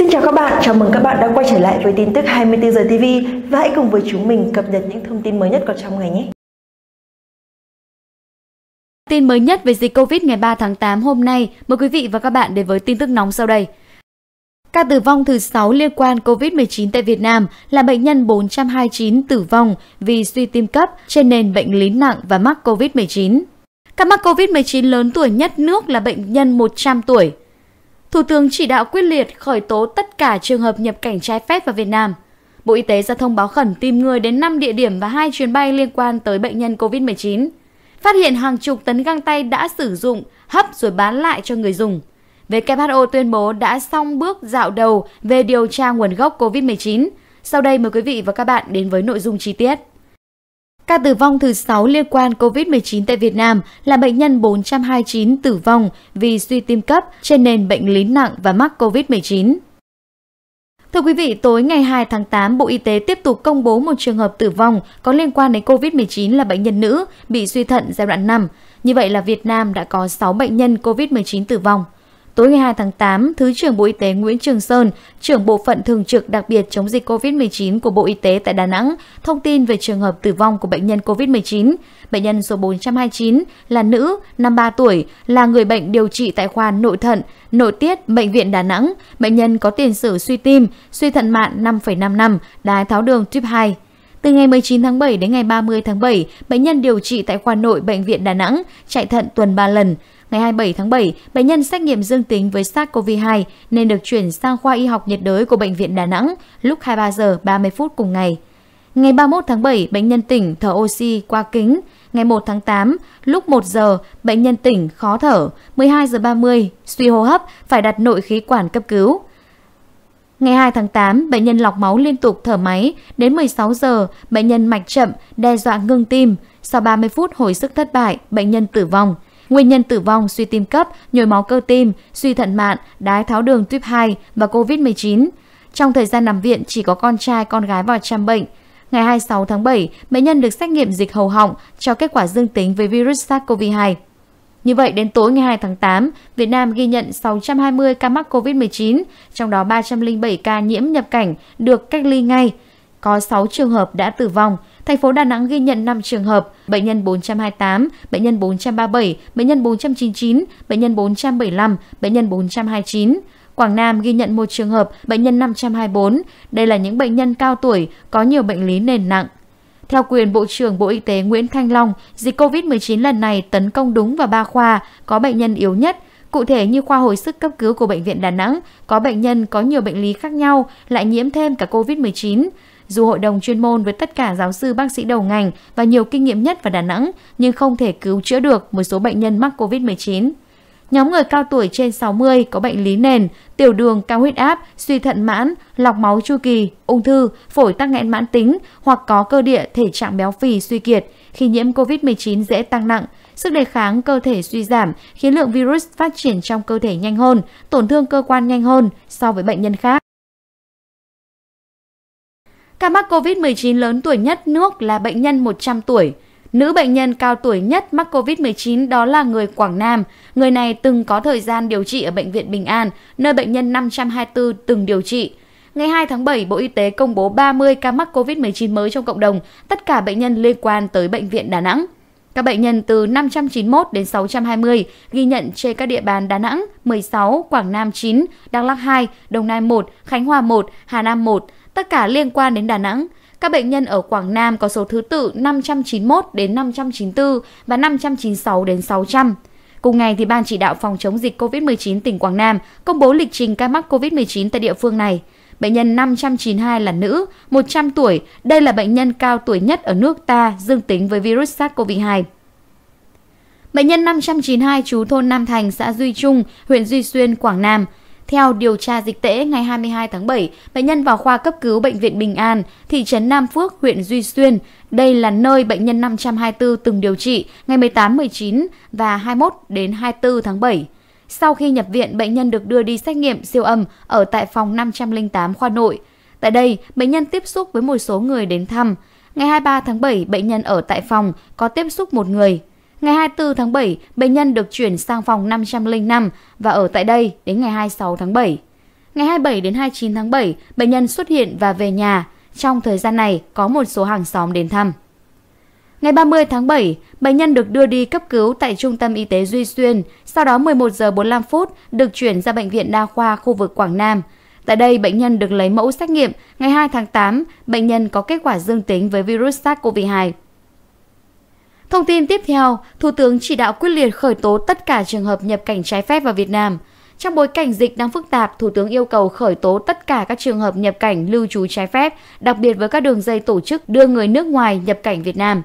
Xin chào các bạn, chào mừng các bạn đã quay trở lại với tin tức 24 giờ TV và hãy cùng với chúng mình cập nhật những thông tin mới nhất có trong ngày nhé. Tin mới nhất về dịch Covid ngày 3 tháng 8 hôm nay, mời quý vị và các bạn đến với tin tức nóng sau đây. Ca tử vong thứ 6 liên quan COVID-19 tại Việt Nam là bệnh nhân 429 tử vong vì suy tim cấp trên nền bệnh lý nặng và mắc COVID-19. Ca mắc COVID-19 lớn tuổi nhất nước là bệnh nhân 100 tuổi, Thủ tướng chỉ đạo quyết liệt khởi tố tất cả trường hợp nhập cảnh trái phép vào Việt Nam. Bộ Y tế ra thông báo khẩn tìm người đến 5 địa điểm và 2 chuyến bay liên quan tới bệnh nhân COVID-19. Phát hiện hàng chục tấn găng tay đã sử dụng, hấp rồi bán lại cho người dùng. WHO tuyên bố đã xong bước dạo đầu về điều tra nguồn gốc COVID-19. Sau đây mời quý vị và các bạn đến với nội dung chi tiết. Ca tử vong thứ 6 liên quan COVID-19 tại Việt Nam là bệnh nhân 429 tử vong vì suy tim cấp trên nền bệnh lý nặng và mắc COVID-19. Thưa quý vị, tối ngày 2 tháng 8, Bộ Y tế tiếp tục công bố một trường hợp tử vong có liên quan đến COVID-19 là bệnh nhân nữ bị suy thận giai đoạn 5. Như vậy là Việt Nam đã có 6 bệnh nhân COVID-19 tử vong. Tối ngày 2 tháng 8, Thứ trưởng Bộ Y tế Nguyễn Trường Sơn, trưởng Bộ phận Thường trực đặc biệt chống dịch COVID-19 của Bộ Y tế tại Đà Nẵng, thông tin về trường hợp tử vong của bệnh nhân COVID-19. Bệnh nhân số 429 là nữ, 53 tuổi, là người bệnh điều trị tại khoa nội thận, nội tiết, Bệnh viện Đà Nẵng. Bệnh nhân có tiền sử suy tim, suy thận mạn 5,5 năm, đái tháo đường tuyếp 2. Từ ngày 19 tháng 7 đến ngày 30 tháng 7, bệnh nhân điều trị tại khoa nội Bệnh viện Đà Nẵng, chạy thận tuần 3 lần. Ngày 27 tháng 7, bệnh nhân xét nghiệm dương tính với SARS-CoV-2 nên được chuyển sang khoa y học nhiệt đới của Bệnh viện Đà Nẵng lúc 23 giờ 30 phút cùng ngày. Ngày 31 tháng 7, bệnh nhân tỉnh thở oxy qua kính. Ngày 1 tháng 8, lúc 1 giờ, bệnh nhân tỉnh khó thở. 12 giờ 30, suy hô hấp, phải đặt nội khí quản cấp cứu. Ngày 2 tháng 8, bệnh nhân lọc máu liên tục thở máy. Đến 16 giờ, bệnh nhân mạch chậm, đe dọa ngưng tim. Sau 30 phút hồi sức thất bại, bệnh nhân tử vong. Nguyên nhân tử vong suy tim cấp, nhồi máu cơ tim, suy thận mạn, đái tháo đường tuyếp 2 và COVID-19. Trong thời gian nằm viện chỉ có con trai con gái vào chăm bệnh. Ngày 26 tháng 7, bệnh nhân được xét nghiệm dịch hầu họng cho kết quả dương tính với virus SARS-CoV-2. Như vậy, đến tối ngày 2 tháng 8, Việt Nam ghi nhận 620 ca mắc COVID-19, trong đó 307 ca nhiễm nhập cảnh được cách ly ngay. Có 6 trường hợp đã tử vong. Thành phố Đà Nẵng ghi nhận 5 trường hợp, bệnh nhân 428, bệnh nhân 437, bệnh nhân 499, bệnh nhân 475, bệnh nhân 429. Quảng Nam ghi nhận một trường hợp, bệnh nhân 524. Đây là những bệnh nhân cao tuổi, có nhiều bệnh lý nền nặng. Theo quyền Bộ trưởng Bộ Y tế Nguyễn Thanh Long, dịch COVID-19 lần này tấn công đúng vào ba khoa có bệnh nhân yếu nhất, Cụ thể như khoa hồi sức cấp cứu của Bệnh viện Đà Nẵng, có bệnh nhân có nhiều bệnh lý khác nhau, lại nhiễm thêm cả COVID-19. Dù hội đồng chuyên môn với tất cả giáo sư bác sĩ đầu ngành và nhiều kinh nghiệm nhất vào Đà Nẵng, nhưng không thể cứu chữa được một số bệnh nhân mắc COVID-19. Nhóm người cao tuổi trên 60 có bệnh lý nền, tiểu đường, cao huyết áp, suy thận mãn, lọc máu chu kỳ, ung thư, phổi tắc nghẽn mãn tính hoặc có cơ địa thể trạng béo phì suy kiệt khi nhiễm COVID-19 dễ tăng nặng, sức đề kháng cơ thể suy giảm khiến lượng virus phát triển trong cơ thể nhanh hơn, tổn thương cơ quan nhanh hơn so với bệnh nhân khác. Ca mắc COVID-19 lớn tuổi nhất nước là bệnh nhân 100 tuổi. Nữ bệnh nhân cao tuổi nhất mắc COVID-19 đó là người Quảng Nam. Người này từng có thời gian điều trị ở Bệnh viện Bình An, nơi bệnh nhân 524 từng điều trị. Ngày 2 tháng 7, Bộ Y tế công bố 30 ca mắc COVID-19 mới trong cộng đồng, tất cả bệnh nhân liên quan tới Bệnh viện Đà Nẵng. Các bệnh nhân từ 591 đến 620 ghi nhận trên các địa bàn Đà Nẵng 16, Quảng Nam 9, Đắk Lắk 2, Đồng Nai 1, Khánh Hòa 1, Hà Nam 1, tất cả liên quan đến Đà Nẵng – các bệnh nhân ở Quảng Nam có số thứ tự 591 đến 594 và 596 đến 600. Cùng ngày, thì Ban chỉ đạo phòng chống dịch COVID-19 tỉnh Quảng Nam công bố lịch trình ca mắc COVID-19 tại địa phương này. Bệnh nhân 592 là nữ, 100 tuổi. Đây là bệnh nhân cao tuổi nhất ở nước ta dương tính với virus SARS-CoV-2. Bệnh nhân 592 trú thôn Nam Thành, xã Duy Trung, huyện Duy Xuyên, Quảng Nam. Theo điều tra dịch tễ ngày 22 tháng 7, bệnh nhân vào khoa cấp cứu Bệnh viện Bình An, thị trấn Nam Phước, huyện Duy Xuyên. Đây là nơi bệnh nhân 524 từng điều trị ngày 18, 19 và 21 đến 24 tháng 7. Sau khi nhập viện, bệnh nhân được đưa đi xét nghiệm siêu âm ở tại phòng 508 khoa nội. Tại đây, bệnh nhân tiếp xúc với một số người đến thăm. Ngày 23 tháng 7, bệnh nhân ở tại phòng có tiếp xúc một người Ngày 24 tháng 7, bệnh nhân được chuyển sang phòng 505 và ở tại đây đến ngày 26 tháng 7. Ngày 27 đến 29 tháng 7, bệnh nhân xuất hiện và về nhà. Trong thời gian này, có một số hàng xóm đến thăm. Ngày 30 tháng 7, bệnh nhân được đưa đi cấp cứu tại Trung tâm Y tế Duy Xuyên, sau đó 11 giờ 45 phút được chuyển ra Bệnh viện Đa khoa khu vực Quảng Nam. Tại đây, bệnh nhân được lấy mẫu xét nghiệm. Ngày 2 tháng 8, bệnh nhân có kết quả dương tính với virus SARS-CoV-2. Thông tin tiếp theo, Thủ tướng chỉ đạo quyết liệt khởi tố tất cả trường hợp nhập cảnh trái phép vào Việt Nam. Trong bối cảnh dịch đang phức tạp, Thủ tướng yêu cầu khởi tố tất cả các trường hợp nhập cảnh lưu trú trái phép, đặc biệt với các đường dây tổ chức đưa người nước ngoài nhập cảnh Việt Nam.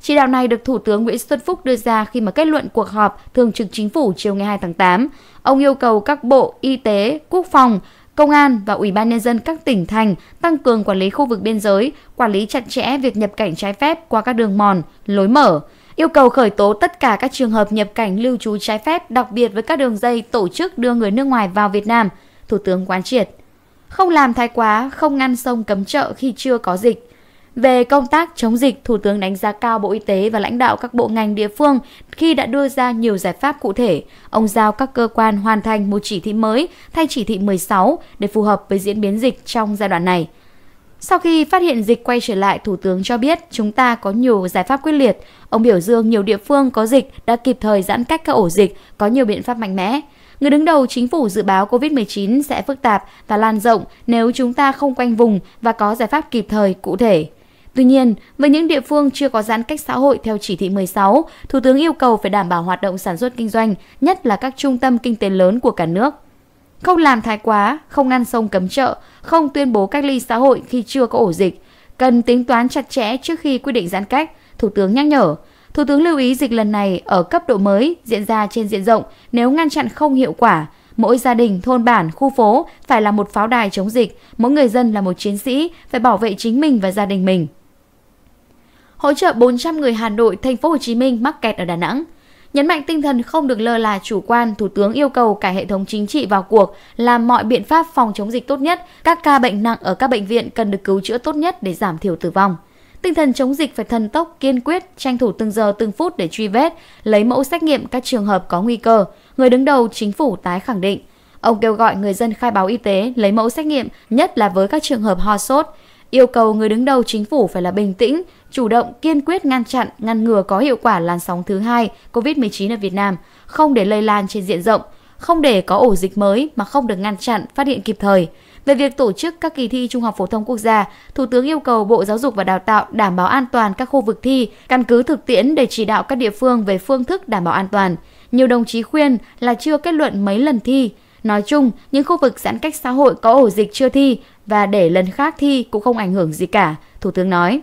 Chỉ đạo này được Thủ tướng Nguyễn Xuân Phúc đưa ra khi mà kết luận cuộc họp Thường trực Chính phủ chiều ngày 2 tháng 8. Ông yêu cầu các bộ Y tế, Quốc phòng Công an và Ủy ban nhân dân các tỉnh thành tăng cường quản lý khu vực biên giới, quản lý chặt chẽ việc nhập cảnh trái phép qua các đường mòn, lối mở, yêu cầu khởi tố tất cả các trường hợp nhập cảnh lưu trú trái phép, đặc biệt với các đường dây tổ chức đưa người nước ngoài vào Việt Nam, Thủ tướng quán triệt. Không làm thái quá, không ngăn sông cấm chợ khi chưa có dịch, về công tác chống dịch, Thủ tướng đánh giá cao Bộ Y tế và lãnh đạo các bộ ngành địa phương khi đã đưa ra nhiều giải pháp cụ thể. Ông giao các cơ quan hoàn thành một chỉ thị mới thay chỉ thị 16 để phù hợp với diễn biến dịch trong giai đoạn này. Sau khi phát hiện dịch quay trở lại, Thủ tướng cho biết chúng ta có nhiều giải pháp quyết liệt. Ông biểu dương nhiều địa phương có dịch đã kịp thời giãn cách các ổ dịch, có nhiều biện pháp mạnh mẽ. Người đứng đầu chính phủ dự báo COVID-19 sẽ phức tạp và lan rộng nếu chúng ta không quanh vùng và có giải pháp kịp thời cụ thể. Tuy nhiên, với những địa phương chưa có giãn cách xã hội theo chỉ thị 16, Thủ tướng yêu cầu phải đảm bảo hoạt động sản xuất kinh doanh, nhất là các trung tâm kinh tế lớn của cả nước. Không làm thái quá, không ngăn sông cấm chợ, không tuyên bố cách ly xã hội khi chưa có ổ dịch. Cần tính toán chặt chẽ trước khi quyết định giãn cách, Thủ tướng nhắc nhở. Thủ tướng lưu ý dịch lần này ở cấp độ mới diễn ra trên diện rộng nếu ngăn chặn không hiệu quả. Mỗi gia đình, thôn bản, khu phố phải là một pháo đài chống dịch, mỗi người dân là một chiến sĩ, phải bảo vệ chính mình và gia đình mình hỗ trợ 400 người Hà Nội, Thành phố Hồ Chí Minh mắc kẹt ở Đà Nẵng. Nhấn mạnh tinh thần không được lơ là chủ quan, Thủ tướng yêu cầu cả hệ thống chính trị vào cuộc làm mọi biện pháp phòng chống dịch tốt nhất, các ca bệnh nặng ở các bệnh viện cần được cứu chữa tốt nhất để giảm thiểu tử vong. Tinh thần chống dịch phải thần tốc, kiên quyết, tranh thủ từng giờ từng phút để truy vết, lấy mẫu xét nghiệm các trường hợp có nguy cơ, người đứng đầu chính phủ tái khẳng định. Ông kêu gọi người dân khai báo y tế, lấy mẫu xét nghiệm, nhất là với các trường hợp ho sốt yêu cầu người đứng đầu chính phủ phải là bình tĩnh, chủ động, kiên quyết ngăn chặn, ngăn ngừa có hiệu quả làn sóng thứ hai COVID-19 ở Việt Nam, không để lây lan trên diện rộng, không để có ổ dịch mới mà không được ngăn chặn, phát hiện kịp thời. Về việc tổ chức các kỳ thi Trung học phổ thông quốc gia, Thủ tướng yêu cầu Bộ Giáo dục và Đào tạo đảm bảo an toàn các khu vực thi, căn cứ thực tiễn để chỉ đạo các địa phương về phương thức đảm bảo an toàn. Nhiều đồng chí khuyên là chưa kết luận mấy lần thi, Nói chung, những khu vực giãn cách xã hội có ổ dịch chưa thi và để lần khác thi cũng không ảnh hưởng gì cả, Thủ tướng nói.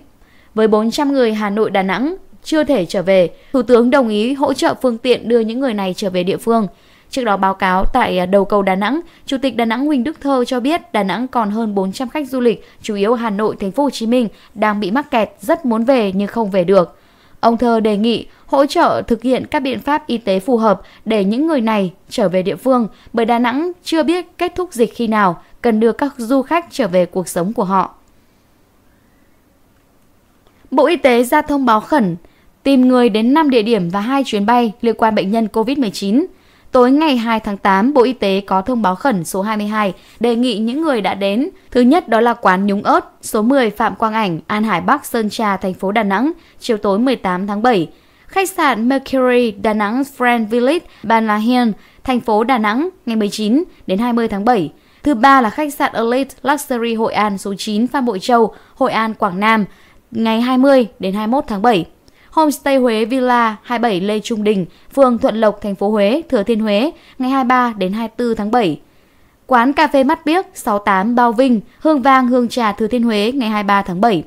Với 400 người Hà Nội Đà Nẵng chưa thể trở về, Thủ tướng đồng ý hỗ trợ phương tiện đưa những người này trở về địa phương. Trước đó báo cáo tại à, đầu cầu Đà Nẵng, Chủ tịch Đà Nẵng Huỳnh Đức Thơ cho biết Đà Nẵng còn hơn 400 khách du lịch, chủ yếu Hà Nội, Thành phố Hồ Chí Minh đang bị mắc kẹt, rất muốn về nhưng không về được. Ông Thơ đề nghị hỗ trợ thực hiện các biện pháp y tế phù hợp để những người này trở về địa phương bởi Đà Nẵng chưa biết kết thúc dịch khi nào, cần đưa các du khách trở về cuộc sống của họ. Bộ Y tế ra thông báo khẩn tìm người đến 5 địa điểm và 2 chuyến bay liên quan bệnh nhân COVID-19. Tối ngày 2 tháng 8, Bộ Y tế có thông báo khẩn số 22 đề nghị những người đã đến. Thứ nhất đó là quán Nhúng ớt, số 10 Phạm Quang Ảnh, An Hải Bắc, Sơn Trà, thành phố Đà Nẵng, chiều tối 18 tháng 7. Khách sạn Mercury Đà Nẵng Friend Village, Ban La Hien, thành phố Đà Nẵng, ngày 19 đến 20 tháng 7. Thứ ba là khách sạn Elite Luxury Hội An số 9 Phan Bội Châu, Hội An, Quảng Nam, ngày 20 đến 21 tháng 7. Homestay Huế Villa 27 Lê Trung Đình, phường Thuận Lộc, thành phố Huế, Thừa Thiên Huế, ngày 23 đến 24 tháng 7. Quán cà phê Mắt Biếc 68 Bao Vinh, Hương Vang, Hương Trà, Thừa Thiên Huế, ngày 23 tháng 7.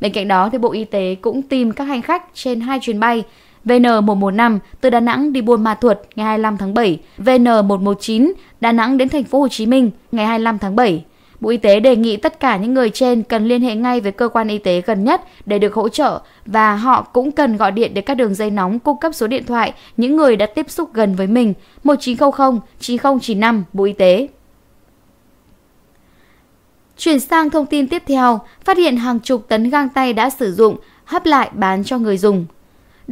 Bên cạnh đó, thì Bộ Y tế cũng tìm các hành khách trên hai chuyến bay VN115 từ Đà Nẵng đi Buôn Ma Thuột ngày 25 tháng 7, VN119 Đà Nẵng đến thành phố Hồ Chí Minh ngày 25 tháng 7 Bộ Y tế đề nghị tất cả những người trên cần liên hệ ngay với cơ quan y tế gần nhất để được hỗ trợ và họ cũng cần gọi điện đến các đường dây nóng cung cấp số điện thoại những người đã tiếp xúc gần với mình 1900 9095 Bộ Y tế. Chuyển sang thông tin tiếp theo, phát hiện hàng chục tấn găng tay đã sử dụng hấp lại bán cho người dùng.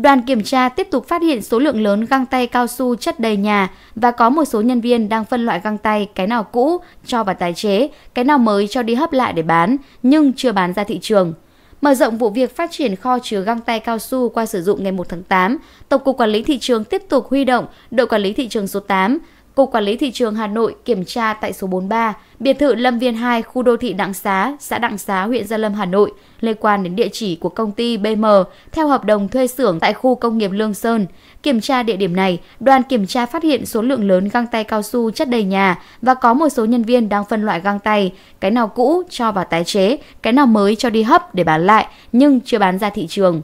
Đoàn kiểm tra tiếp tục phát hiện số lượng lớn găng tay cao su chất đầy nhà và có một số nhân viên đang phân loại găng tay cái nào cũ cho vào tái chế, cái nào mới cho đi hấp lại để bán, nhưng chưa bán ra thị trường. Mở rộng vụ việc phát triển kho chứa găng tay cao su qua sử dụng ngày 1 tháng 8, Tổng cục Quản lý Thị trường tiếp tục huy động đội quản lý thị trường số 8, Cục Quản lý Thị trường Hà Nội kiểm tra tại số 43, biệt thự Lâm Viên 2, khu đô thị Đặng Xá, xã Đặng Xá, huyện Gia Lâm, Hà Nội, liên quan đến địa chỉ của công ty BM theo hợp đồng thuê xưởng tại khu công nghiệp Lương Sơn. Kiểm tra địa điểm này, đoàn kiểm tra phát hiện số lượng lớn găng tay cao su chất đầy nhà và có một số nhân viên đang phân loại găng tay, cái nào cũ cho vào tái chế, cái nào mới cho đi hấp để bán lại nhưng chưa bán ra thị trường.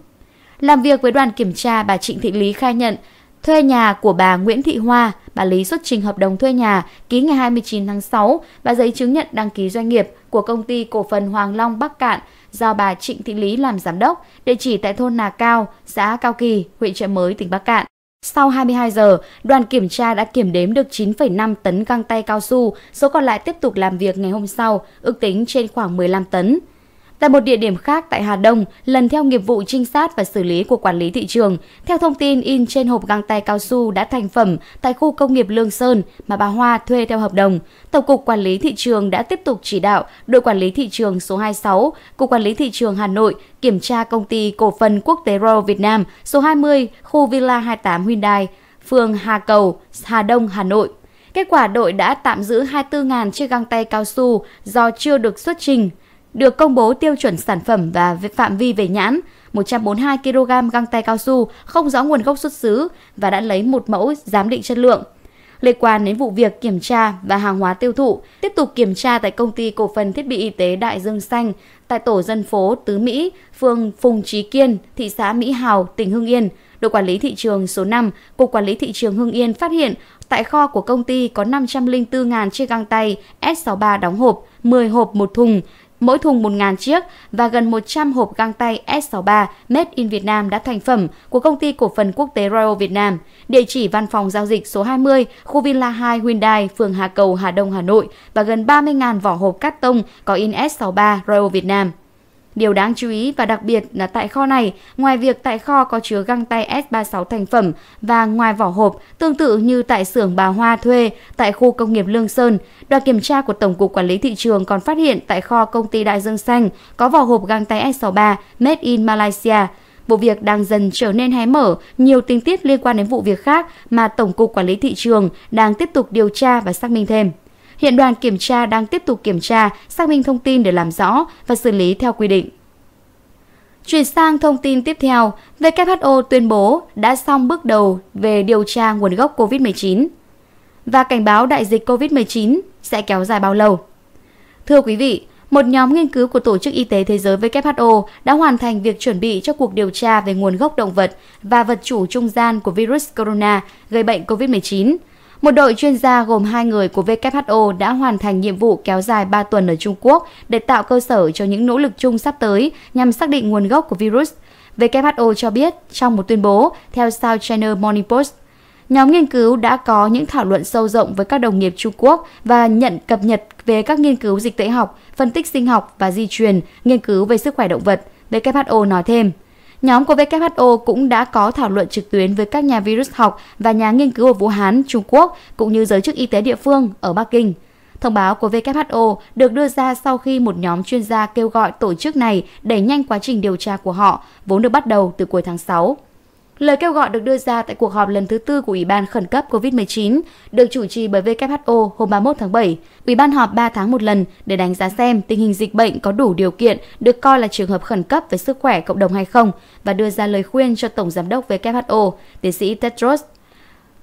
Làm việc với đoàn kiểm tra, bà Trịnh Thị Lý khai nhận Thuê nhà của bà Nguyễn Thị Hoa, bà Lý xuất trình hợp đồng thuê nhà ký ngày 29 tháng 6 và giấy chứng nhận đăng ký doanh nghiệp của công ty cổ phần Hoàng Long Bắc Cạn do bà Trịnh Thị Lý làm giám đốc, địa chỉ tại thôn Nà Cao, xã Cao Kỳ, huyện Trợ Mới, tỉnh Bắc Cạn. Sau 22 giờ, đoàn kiểm tra đã kiểm đếm được 9,5 tấn găng tay cao su, số còn lại tiếp tục làm việc ngày hôm sau, ước tính trên khoảng 15 tấn. Tại một địa điểm khác tại Hà Đông, lần theo nghiệp vụ trinh sát và xử lý của quản lý thị trường, theo thông tin in trên hộp găng tay cao su đã thành phẩm tại khu công nghiệp Lương Sơn mà bà Hoa thuê theo hợp đồng, Tổng cục Quản lý thị trường đã tiếp tục chỉ đạo đội quản lý thị trường số 26, Cục Quản lý thị trường Hà Nội kiểm tra công ty cổ phần quốc tế Ro Việt Nam số 20, khu Villa 28 Hyundai, phường Hà Cầu, Hà Đông, Hà Nội. Kết quả đội đã tạm giữ 24.000 chiếc găng tay cao su do chưa được xuất trình được công bố tiêu chuẩn sản phẩm và phạm vi về nhãn 142 kg găng tay cao su không rõ nguồn gốc xuất xứ và đã lấy một mẫu giám định chất lượng. Liên quan đến vụ việc kiểm tra và hàng hóa tiêu thụ, tiếp tục kiểm tra tại công ty cổ phần thiết bị y tế Đại Dương Xanh tại tổ dân phố Tứ Mỹ, phường Phùng Trí Kiên, thị xã Mỹ Hào, tỉnh Hưng Yên, đội quản lý thị trường số 5, Cục Quản lý Thị trường Hưng Yên phát hiện tại kho của công ty có 504.000 chiếc găng tay S63 đóng hộp, 10 hộp một thùng, Mỗi thùng 1.000 chiếc và gần 100 hộp găng tay S63 Made in Vietnam đã thành phẩm của công ty cổ phần quốc tế Royal Việt Nam. Địa chỉ văn phòng giao dịch số 20, khu Villa 2 Hyundai, phường Hà Cầu, Hà Đông, Hà Nội và gần 30.000 vỏ hộp cắt tông có in S63 Royal Việt Nam. Điều đáng chú ý và đặc biệt là tại kho này, ngoài việc tại kho có chứa găng tay S36 thành phẩm và ngoài vỏ hộp, tương tự như tại xưởng bà Hoa thuê tại khu công nghiệp Lương Sơn, đoàn kiểm tra của Tổng cục Quản lý thị trường còn phát hiện tại kho công ty Đại Dương Xanh có vỏ hộp găng tay S63 made in Malaysia. Vụ việc đang dần trở nên hé mở, nhiều tình tiết liên quan đến vụ việc khác mà Tổng cục Quản lý thị trường đang tiếp tục điều tra và xác minh thêm. Hiện đoàn kiểm tra đang tiếp tục kiểm tra, xác minh thông tin để làm rõ và xử lý theo quy định. Chuyển sang thông tin tiếp theo, WHO tuyên bố đã xong bước đầu về điều tra nguồn gốc COVID-19 và cảnh báo đại dịch COVID-19 sẽ kéo dài bao lâu. Thưa quý vị, một nhóm nghiên cứu của Tổ chức Y tế Thế giới WHO đã hoàn thành việc chuẩn bị cho cuộc điều tra về nguồn gốc động vật và vật chủ trung gian của virus corona gây bệnh COVID-19 một đội chuyên gia gồm hai người của WHO đã hoàn thành nhiệm vụ kéo dài 3 tuần ở Trung Quốc để tạo cơ sở cho những nỗ lực chung sắp tới nhằm xác định nguồn gốc của virus. WHO cho biết trong một tuyên bố theo South China Morning Post, nhóm nghiên cứu đã có những thảo luận sâu rộng với các đồng nghiệp Trung Quốc và nhận cập nhật về các nghiên cứu dịch tễ học, phân tích sinh học và di truyền, nghiên cứu về sức khỏe động vật, WHO nói thêm. Nhóm của WHO cũng đã có thảo luận trực tuyến với các nhà virus học và nhà nghiên cứu ở Vũ Hán, Trung Quốc cũng như giới chức y tế địa phương ở Bắc Kinh. Thông báo của WHO được đưa ra sau khi một nhóm chuyên gia kêu gọi tổ chức này đẩy nhanh quá trình điều tra của họ, vốn được bắt đầu từ cuối tháng 6. Lời kêu gọi được đưa ra tại cuộc họp lần thứ tư của Ủy ban Khẩn cấp COVID-19 được chủ trì bởi WHO hôm 31 tháng 7. Ủy ban họp 3 tháng một lần để đánh giá xem tình hình dịch bệnh có đủ điều kiện được coi là trường hợp khẩn cấp về sức khỏe cộng đồng hay không và đưa ra lời khuyên cho Tổng Giám đốc WHO, tiến sĩ Tedros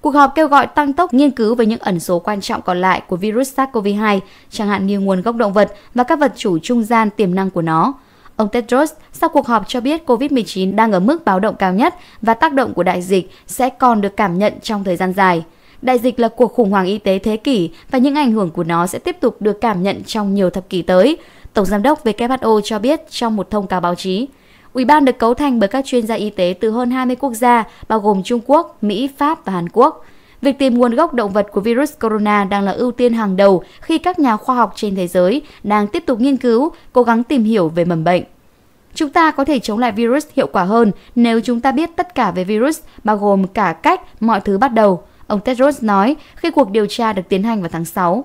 Cuộc họp kêu gọi tăng tốc nghiên cứu về những ẩn số quan trọng còn lại của virus SARS-CoV-2, chẳng hạn như nguồn gốc động vật và các vật chủ trung gian tiềm năng của nó, Ông Tedros sau cuộc họp cho biết COVID-19 đang ở mức báo động cao nhất và tác động của đại dịch sẽ còn được cảm nhận trong thời gian dài. Đại dịch là cuộc khủng hoảng y tế thế kỷ và những ảnh hưởng của nó sẽ tiếp tục được cảm nhận trong nhiều thập kỷ tới, Tổng giám đốc WHO cho biết trong một thông cáo báo chí. Ủy ban được cấu thành bởi các chuyên gia y tế từ hơn 20 quốc gia, bao gồm Trung Quốc, Mỹ, Pháp và Hàn Quốc. Việc tìm nguồn gốc động vật của virus corona đang là ưu tiên hàng đầu khi các nhà khoa học trên thế giới đang tiếp tục nghiên cứu, cố gắng tìm hiểu về mầm bệnh. Chúng ta có thể chống lại virus hiệu quả hơn nếu chúng ta biết tất cả về virus, bao gồm cả cách mọi thứ bắt đầu, ông Tedros nói khi cuộc điều tra được tiến hành vào tháng 6.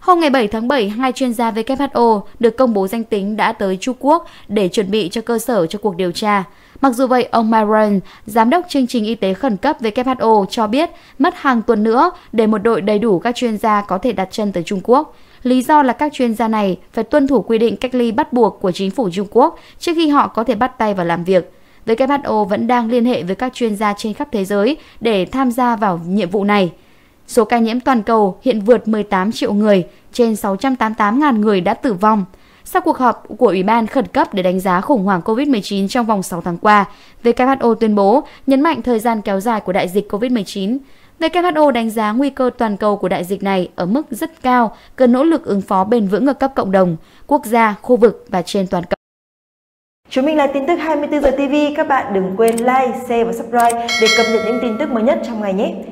Hôm ngày 7 tháng 7, hai chuyên gia WHO được công bố danh tính đã tới Trung Quốc để chuẩn bị cho cơ sở cho cuộc điều tra. Mặc dù vậy, ông Myron, giám đốc chương trình y tế khẩn cấp WHO cho biết mất hàng tuần nữa để một đội đầy đủ các chuyên gia có thể đặt chân tới Trung Quốc. Lý do là các chuyên gia này phải tuân thủ quy định cách ly bắt buộc của chính phủ Trung Quốc trước khi họ có thể bắt tay vào làm việc. WHO vẫn đang liên hệ với các chuyên gia trên khắp thế giới để tham gia vào nhiệm vụ này. Số ca nhiễm toàn cầu hiện vượt 18 triệu người, trên 688.000 người đã tử vong. Sau cuộc họp của Ủy ban khẩn cấp để đánh giá khủng hoảng COVID-19 trong vòng 6 tháng qua, WHO tuyên bố nhấn mạnh thời gian kéo dài của đại dịch COVID-19. WHO đánh giá nguy cơ toàn cầu của đại dịch này ở mức rất cao, cần nỗ lực ứng phó bền vững ở cấp cộng đồng, quốc gia, khu vực và trên toàn cầu. Chúng mình là tin tức 24 giờ TV, các bạn đừng quên like, share và subscribe để cập nhật những tin tức mới nhất trong ngày nhé.